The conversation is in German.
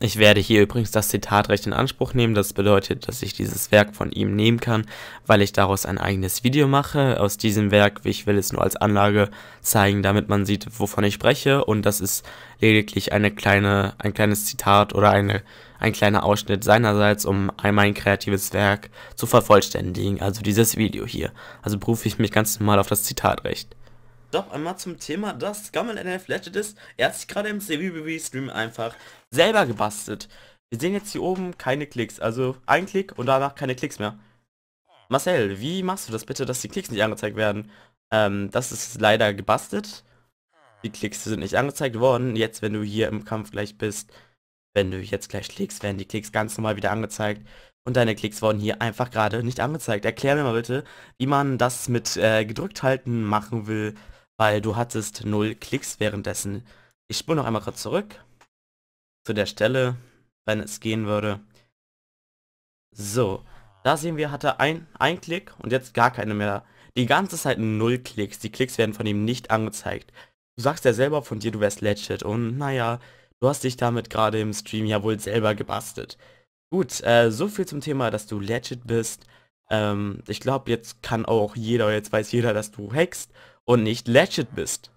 Ich werde hier übrigens das Zitatrecht in Anspruch nehmen. Das bedeutet, dass ich dieses Werk von ihm nehmen kann, weil ich daraus ein eigenes Video mache. Aus diesem Werk, ich will es nur als Anlage zeigen, damit man sieht, wovon ich spreche. Und das ist lediglich eine kleine, ein kleines Zitat oder eine, ein kleiner Ausschnitt seinerseits, um mein kreatives Werk zu vervollständigen. Also dieses Video hier. Also berufe ich mich ganz normal auf das Zitatrecht. Doch einmal zum Thema, dass Gummel NF Legend ist. Er hat sich gerade im CWBW-Stream einfach selber gebastelt. Wir sehen jetzt hier oben keine Klicks, also ein Klick und danach keine Klicks mehr. Marcel, wie machst du das bitte, dass die Klicks nicht angezeigt werden? Ähm, das ist leider gebastelt. Die Klicks sind nicht angezeigt worden. Jetzt, wenn du hier im Kampf gleich bist, wenn du jetzt gleich klickst, werden die Klicks ganz normal wieder angezeigt und deine Klicks wurden hier einfach gerade nicht angezeigt. Erklär mir mal bitte, wie man das mit äh, gedrückt halten machen will, weil du hattest null Klicks währenddessen. Ich spule noch einmal kurz zurück zu der Stelle, wenn es gehen würde. So, da sehen wir, hatte ein, ein Klick und jetzt gar keine mehr. Die ganze Zeit null Klicks. Die Klicks werden von ihm nicht angezeigt. Du sagst ja selber von dir, du wärst legit und naja, du hast dich damit gerade im Stream ja wohl selber gebastelt. Gut, äh, so viel zum Thema, dass du legit bist. Ähm, ich glaube, jetzt kann auch jeder, jetzt weiß jeder, dass du hackst und nicht legit bist.